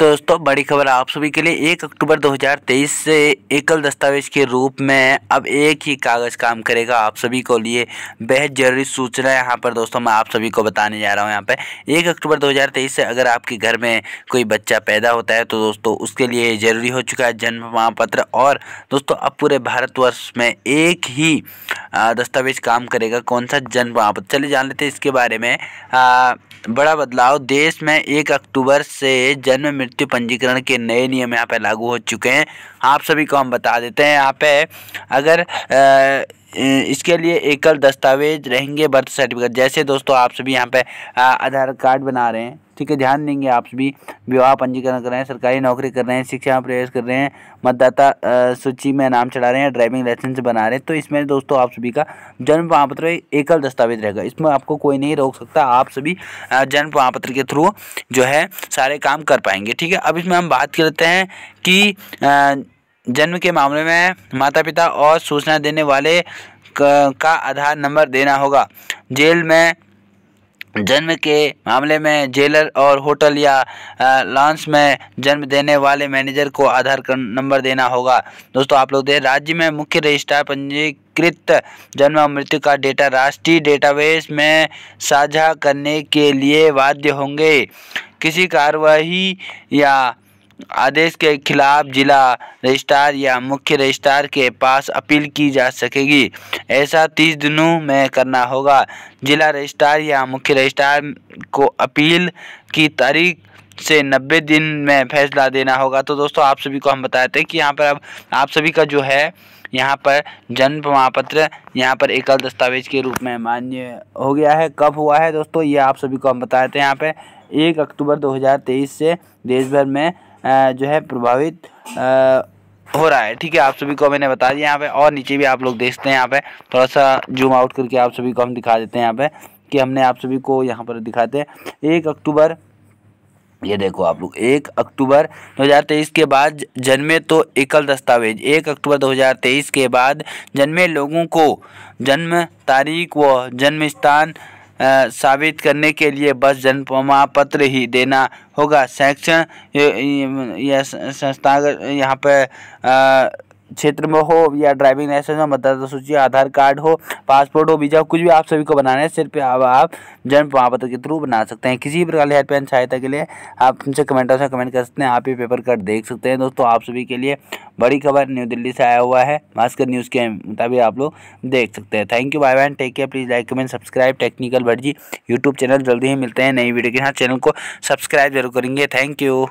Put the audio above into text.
तो दोस्तों बड़ी खबर आप सभी के लिए एक अक्टूबर 2023 से एकल दस्तावेज के रूप में अब एक ही कागज़ काम करेगा आप सभी को लिए बेहद जरूरी सूचना यहाँ पर दोस्तों मैं आप सभी को बताने जा रहा हूँ यहाँ पे एक अक्टूबर 2023 से अगर आपके घर में कोई बच्चा पैदा होता है तो दोस्तों उसके लिए ज़रूरी हो चुका है जन्म प्रमाण पत्र और दोस्तों अब पूरे भारतवर्ष में एक ही दस्तावेज काम करेगा कौन सा जन्म प्रमाण पत्र चलिए जान लेते हैं इसके बारे में आ, बड़ा बदलाव देश में एक अक्टूबर से जन्म मृत्यु पंजीकरण के नए नियम यहाँ पे लागू हो चुके हैं आप सभी को हम बता देते हैं यहाँ पे अगर आ, इसके लिए एकल दस्तावेज रहेंगे बर्थ सर्टिफिकेट जैसे दोस्तों आप सभी यहाँ पे आधार कार्ड बना रहे हैं ठीक है ध्यान देंगे आप सभी विवाह पंजीकरण कर रहे हैं सरकारी नौकरी कर रहे हैं शिक्षा में प्रवेश कर रहे हैं मतदाता सूची में नाम चढ़ा रहे हैं ड्राइविंग लाइसेंस बना रहे हैं तो इसमें दोस्तों आप सभी का जन्म प्रमाण पत्र एकल दस्तावेज रहेगा इसमें आपको कोई नहीं रोक सकता आप सभी जन्म प्रमाण पत्र के थ्रू जो है सारे काम कर पाएंगे ठीक है अब इसमें हम बात करते हैं कि जन्म के मामले में माता पिता और सूचना देने वाले का आधार नंबर देना होगा जेल में जन्म के मामले में जेलर और होटल या लॉन्स में जन्म देने वाले मैनेजर को आधार नंबर देना होगा दोस्तों आप लोग देख राज्य में मुख्य रजिस्ट्रार पंजीकृत जन्म और मृत्यु का डेटा राष्ट्रीय डेटाबेस में साझा करने के लिए बाध्य होंगे किसी कार्रवाई या आदेश के खिलाफ जिला रजिस्ट्रार या मुख्य रजिस्ट्रार के पास अपील की जा सकेगी ऐसा तीस दिनों में करना होगा जिला रजिस्ट्रार या मुख्य रजिस्ट्रार को अपील की तारीख से नब्बे दिन में फैसला देना होगा तो दोस्तों आप सभी को हम बताते हैं कि यहाँ पर अब आप सभी का जो है यहाँ पर जन्म प्रमाण पत्र यहाँ पर एकल दस्तावेज के रूप में मान्य हो गया है कब हुआ है दोस्तों ये आप सभी को हम बताते हैं यहाँ पर एक अक्टूबर 2023 से देश भर में जो है प्रभावित हो रहा है ठीक है आप सभी को मैंने बता दिया यहाँ पे और नीचे भी आप लोग देखते हैं यहाँ पे थोड़ा सा जूम आउट करके आप सभी को हम दिखा देते हैं यहाँ पे कि हमने आप सभी को यहाँ पर दिखाते हैं एक अक्टूबर ये देखो आप लोग एक अक्टूबर 2023 के बाद जन्मे तो एकल दस्तावेज एक अक्टूबर 2023 के बाद जन्मे लोगों को जन्म तारीख व जन्म स्थान साबित करने के लिए बस जन्म प्रमाण पत्र ही देना होगा शैक्षण संस्थागत यहाँ पर क्षेत्र में हो या ड्राइविंग लाइसेंस हो मतदाता सूची आधार कार्ड हो पासपोर्ट हो वीज़ा कुछ भी आप सभी को बनाना है सिर्फ अब आप जन्म प्रमाण पत्र के थ्रू बना सकते हैं किसी भी प्रकार की हेल्पलाइन सहायता के लिए आप उनसे कमेंटों से कमेंट कर सकते हैं आप ये पेपर कट देख सकते हैं दोस्तों आप सभी के लिए बड़ी खबर न्यू दिल्ली से आया हुआ है भास्कर न्यूज़ के मुताबिक आप लोग देख सकते हैं thank you bye bye take care please like comment subscribe technical Bhatji YouTube channel जल्दी ही मिलते हैं नई वीडियो के साथ चैनल को सब्सक्राइब जरूर करेंगे थैंक यू